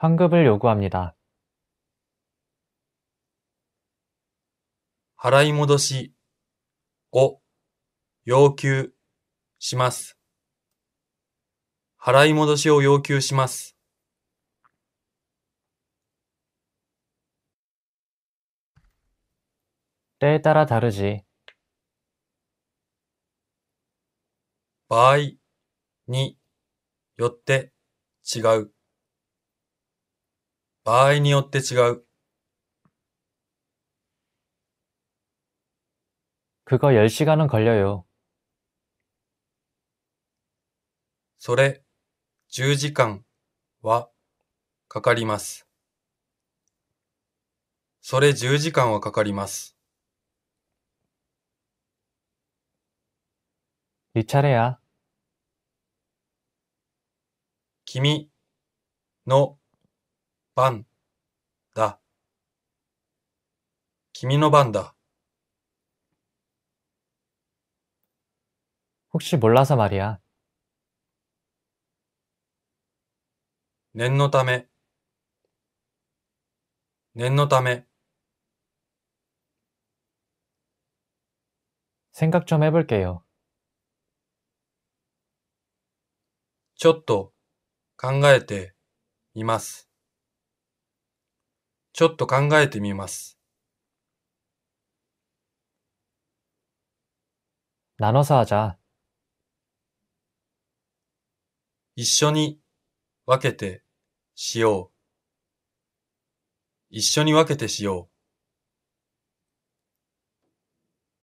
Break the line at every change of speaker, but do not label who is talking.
환급을 요구합니다. 払い戻しを要求します。払い戻しを要求します。때에따라다르지場合によって違う。 場合によって違う。그거10시간은걸려요それ10時間はかかります。それ10時間はかかります。이차례야君の番だ。君の番だ。 혹시 몰라서 말이야. 念のため念のため 생각 좀 해볼게요. ちょっと考えています。ちょっと考えてみます。나눠서하 자。 一緒に分けてしよう。一緒に分けてしよう。